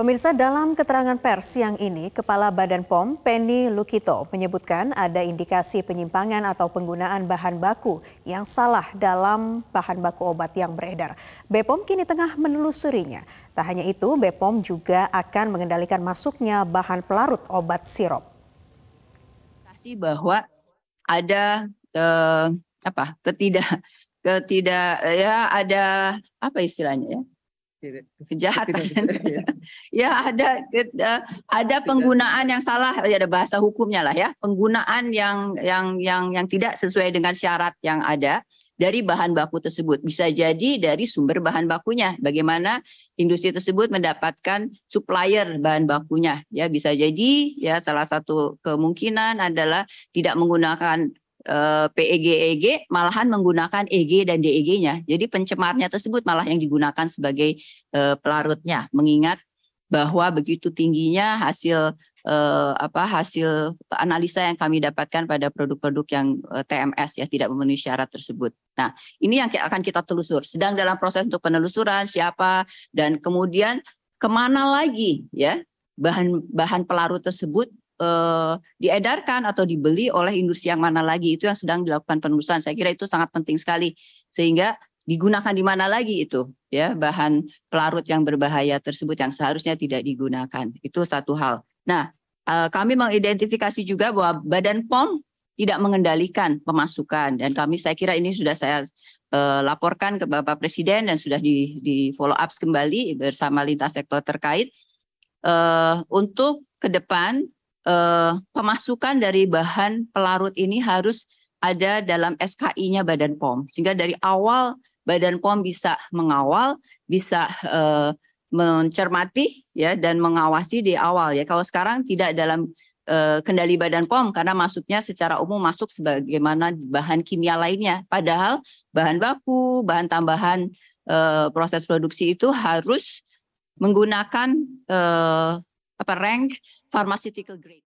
Pemirsa dalam keterangan pers yang ini, Kepala Badan POM Penny Lukito menyebutkan ada indikasi penyimpangan atau penggunaan bahan baku yang salah dalam bahan baku obat yang beredar. BPOM kini tengah menelusurinya. Tak hanya itu, BPOM juga akan mengendalikan masuknya bahan pelarut obat sirup. Kasih Bahwa ada eh, apa ketidak ketidak ya ada apa istilahnya ya kejahatan. Iya. ya ada ada penggunaan yang salah, ya ada bahasa hukumnya lah ya, penggunaan yang yang yang yang tidak sesuai dengan syarat yang ada dari bahan baku tersebut. Bisa jadi dari sumber bahan bakunya, bagaimana industri tersebut mendapatkan supplier bahan bakunya. Ya bisa jadi ya salah satu kemungkinan adalah tidak menggunakan Eh, PEG-EG e malahan menggunakan EG dan DEG-nya. Jadi pencemarnya tersebut malah yang digunakan sebagai eh, pelarutnya, mengingat bahwa begitu tingginya hasil eh, apa hasil analisa yang kami dapatkan pada produk-produk yang TMS ya tidak memenuhi syarat tersebut. Nah, ini yang akan kita telusur. Sedang dalam proses untuk penelusuran siapa dan kemudian kemana lagi ya bahan bahan pelarut tersebut eh, diedarkan atau dibeli oleh industri yang mana lagi itu yang sedang dilakukan penelusuran. Saya kira itu sangat penting sekali sehingga digunakan di mana lagi itu ya bahan pelarut yang berbahaya tersebut yang seharusnya tidak digunakan. Itu satu hal. Nah, eh, kami mengidentifikasi juga bahwa Badan POM tidak mengendalikan pemasukan dan kami saya kira ini sudah saya eh, laporkan ke Bapak Presiden dan sudah di, di follow up kembali bersama lintas sektor terkait eh, untuk ke depan eh, pemasukan dari bahan pelarut ini harus ada dalam SKI-nya Badan POM sehingga dari awal Badan POM bisa mengawal, bisa eh, mencermati ya dan mengawasi di awal ya. Kalau sekarang tidak dalam eh, kendali Badan POM karena masuknya secara umum masuk sebagaimana bahan kimia lainnya. Padahal bahan baku, bahan tambahan eh, proses produksi itu harus menggunakan eh, apa rank pharmaceutical grade.